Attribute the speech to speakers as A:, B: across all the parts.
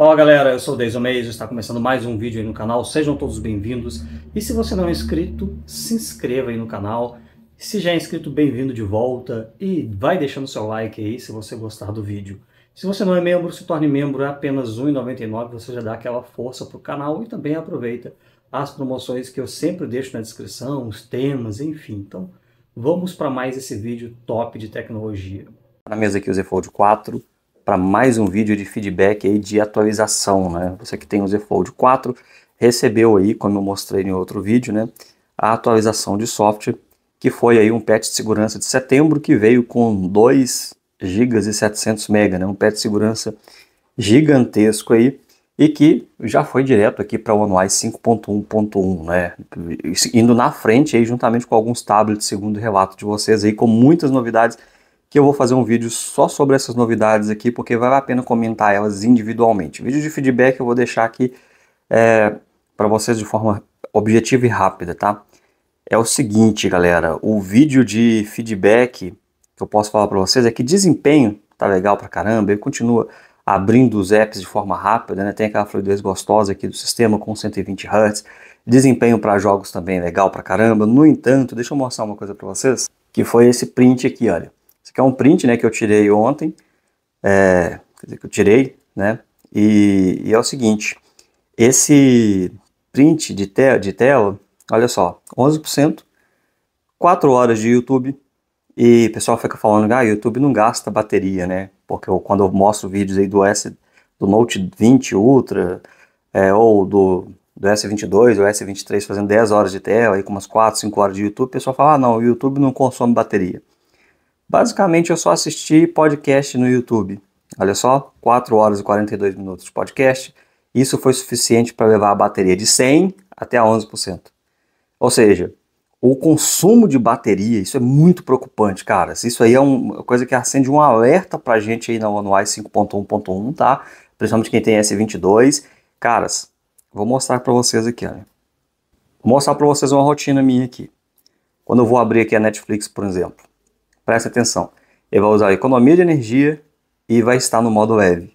A: Fala galera, eu sou o Deison Mês, está começando mais um vídeo aí no canal, sejam todos bem-vindos. E se você não é inscrito, se inscreva aí no canal. Se já é inscrito, bem-vindo de volta e vai deixando seu like aí se você gostar do vídeo. Se você não é membro, se torne membro, é apenas R$1,99, você já dá aquela força para o canal e também aproveita as promoções que eu sempre deixo na descrição, os temas, enfim. Então, vamos para mais esse vídeo top de tecnologia. Na mesa aqui o Z Fold 4, para mais um vídeo de feedback aí de atualização, né? Você que tem o Z Fold 4 recebeu aí, como eu mostrei em outro vídeo, né, a atualização de software, que foi aí um patch de segurança de setembro que veio com 2 GB e 700 MB, né? Um patch de segurança gigantesco aí e que já foi direto aqui para o OneUI 5.1.1, né? Indo na frente aí juntamente com alguns tablets, segundo o relato de vocês aí, com muitas novidades que eu vou fazer um vídeo só sobre essas novidades aqui, porque vale a pena comentar elas individualmente. vídeo de feedback eu vou deixar aqui é, para vocês de forma objetiva e rápida, tá? É o seguinte, galera, o vídeo de feedback que eu posso falar para vocês é que desempenho tá legal para caramba, ele continua abrindo os apps de forma rápida, né? Tem aquela fluidez gostosa aqui do sistema com 120 Hz. Desempenho para jogos também legal para caramba. No entanto, deixa eu mostrar uma coisa para vocês, que foi esse print aqui, olha. Isso aqui é um print, né, que eu tirei ontem, é, quer dizer, que eu tirei, né, e, e é o seguinte, esse print de, te, de tela, olha só, 11%, 4 horas de YouTube, e o pessoal fica falando, ah, YouTube não gasta bateria, né, porque eu, quando eu mostro vídeos aí do S, do Note 20 Ultra, é, ou do, do S22 ou S23 fazendo 10 horas de tela, aí com umas 4, 5 horas de YouTube, o pessoal fala, ah, não, o YouTube não consome bateria. Basicamente, eu só assisti podcast no YouTube. Olha só, 4 horas e 42 minutos de podcast. Isso foi suficiente para levar a bateria de 100 até 11%. Ou seja, o consumo de bateria, isso é muito preocupante, cara. Isso aí é uma coisa que acende um alerta para gente aí na Anuais 5.1.1, tá? Principalmente quem tem S22. Caras, vou mostrar para vocês aqui, olha. Vou mostrar para vocês uma rotina minha aqui. Quando eu vou abrir aqui a Netflix, por exemplo. Preste atenção. Ele vai usar economia de energia e vai estar no modo leve.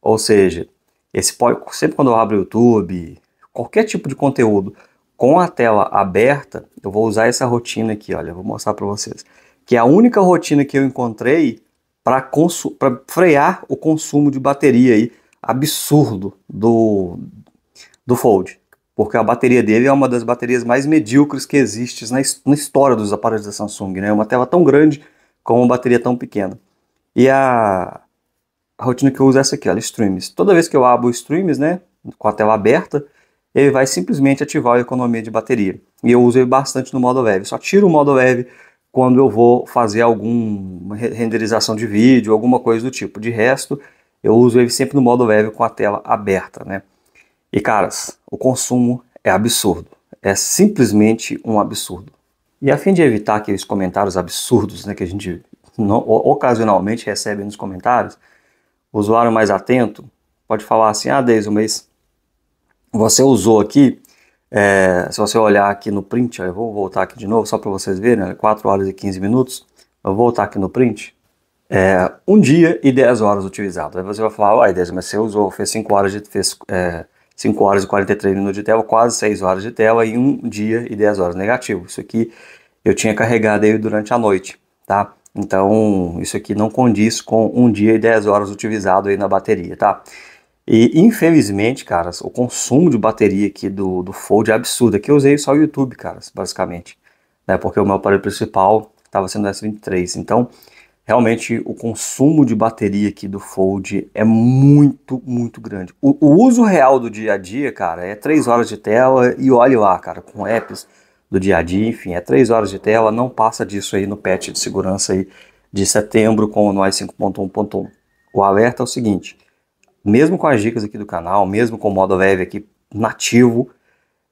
A: Ou seja, esse pode, sempre quando eu abro o YouTube, qualquer tipo de conteúdo com a tela aberta, eu vou usar essa rotina aqui, olha, vou mostrar para vocês, que é a única rotina que eu encontrei para frear o consumo de bateria aí absurdo do do Fold, porque a bateria dele é uma das baterias mais medíocres que existe na, na história dos aparelhos da Samsung, né? É uma tela tão grande com uma bateria tão pequena. E a, a rotina que eu uso é essa aqui, olha, streams. Toda vez que eu abro o streams, né, com a tela aberta, ele vai simplesmente ativar a economia de bateria. E eu uso ele bastante no modo web. Só tiro o modo web quando eu vou fazer alguma renderização de vídeo, alguma coisa do tipo. De resto, eu uso ele sempre no modo web com a tela aberta, né? E caras, o consumo é absurdo. É simplesmente um absurdo. E a fim de evitar aqueles comentários absurdos né, que a gente no, ocasionalmente recebe nos comentários, o usuário mais atento pode falar assim, ah, Deise, mas você usou aqui, é, se você olhar aqui no print, ó, eu vou voltar aqui de novo só para vocês verem, né, 4 horas e 15 minutos, eu vou voltar aqui no print, é, um dia e 10 horas utilizado. Aí você vai falar, uai, Deise, mas você usou, fez 5 horas, de, fez... É, 5 horas e 43 minutos de tela, quase 6 horas de tela e um dia e 10 horas negativo. Isso aqui eu tinha carregado aí durante a noite, tá? Então, isso aqui não condiz com um dia e 10 horas utilizado aí na bateria, tá? E infelizmente, caras, o consumo de bateria aqui do, do Fold é absurdo. Aqui eu usei só o YouTube, caras, basicamente. Né? Porque o meu aparelho principal estava sendo o S23. Então, realmente o consumo de bateria aqui do Fold é muito, muito grande. O, o, uso real do dia a dia, cara, é 3 horas de tela e olha lá, cara, com apps do dia a dia, enfim, é 3 horas de tela, não passa disso aí no patch de segurança aí de setembro com o Noise 5.1.1. O alerta é o seguinte, mesmo com as dicas aqui do canal, mesmo com o modo leve aqui nativo,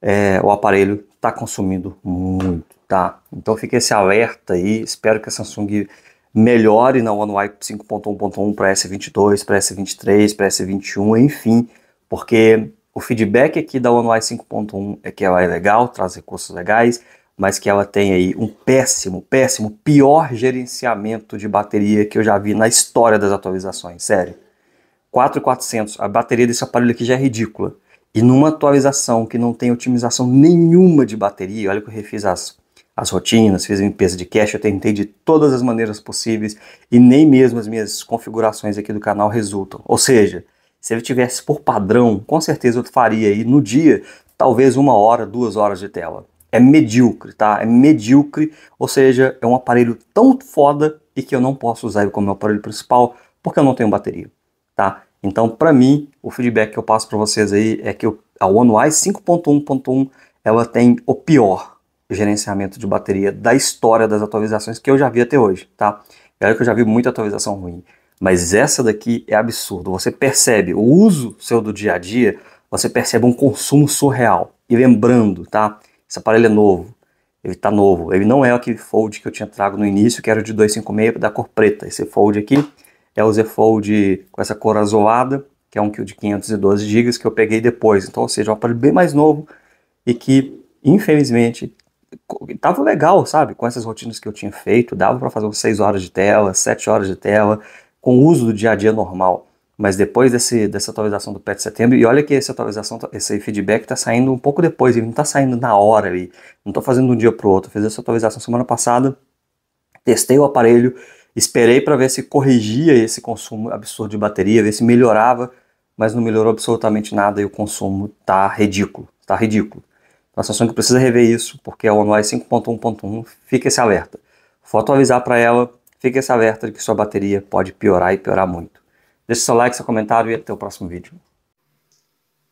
A: é, o aparelho está consumindo muito, tá? Então fica esse alerta aí, espero que a Samsung melhore na One UI 5.1.1 para S22, para S23, para S21, enfim, porque o feedback aqui da One UI 5.1 é que ela é legal, traz recursos legais, mas que ela tem aí um péssimo, péssimo, pior gerenciamento de bateria que eu já vi na história das atualizações, sério. 4400, a bateria desse aparelho aqui já é ridícula. E numa atualização que não tem otimização nenhuma de bateria, olha que eu refiz as as rotinas, fiz limpeza de cache, eu tentei de todas as maneiras possíveis e nem mesmo as minhas configurações aqui do canal resultam. Ou seja, se ele tivesse por padrão, com certeza eu faria aí no dia talvez uma hora, duas horas de tela. É medíocre, tá? É medíocre, ou seja, é um aparelho tão foda e que eu não posso usar ele como meu aparelho principal porque eu não tenho bateria, tá? Então, para mim, o feedback que eu passo para vocês aí é que a One UI 5.1.1 ela tem o pior, gerenciamento de bateria da história das atualizações que eu já vi até hoje, tá? É que eu já vi muita atualização ruim. Mas essa daqui é absurdo. Você percebe o uso seu do dia a dia, você percebe um consumo surreal. E lembrando, tá? Esse aparelho é novo. Ele tá novo. Ele não é aquele Fold que eu tinha trago no início, que era de 256 da cor preta. Esse Fold aqui é o Z Fold com essa cor azulada, que é um que de 512 GB que eu peguei depois. Então, ou seja, é um aparelho bem mais novo e que, infelizmente, tava legal, sabe? Com essas rotinas que eu tinha feito, dava para fazer 6 horas de tela, 7 horas de tela, com o uso do dia a dia normal. Mas depois desse, dessa atualização do PET de setembro, e olha que essa atualização, tá, esse feedback está saindo um pouco depois, ele não está saindo na hora ali. Não estou fazendo de um dia pro outro. Fiz essa atualização semana passada, testei o aparelho, esperei para ver se corrigia esse consumo absurdo de bateria, ver se melhorava, mas não melhorou absolutamente nada e o consumo tá ridículo. Tá ridículo. Então a Samsung precisa rever isso, porque a One UI 5.1.1 fica esse alerta. Foto avisar para ela, fica esse alerta de que sua bateria pode piorar e piorar muito. Deixe seu like, seu comentário e até o próximo vídeo.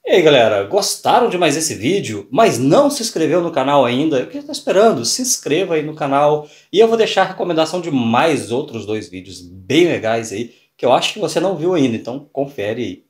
A: E aí galera, gostaram de mais esse vídeo, mas não se inscreveu no canal ainda? O que está esperando? Se inscreva aí no canal e eu vou deixar a recomendação de mais outros dois vídeos bem legais aí que eu acho que você não viu ainda, então confere aí.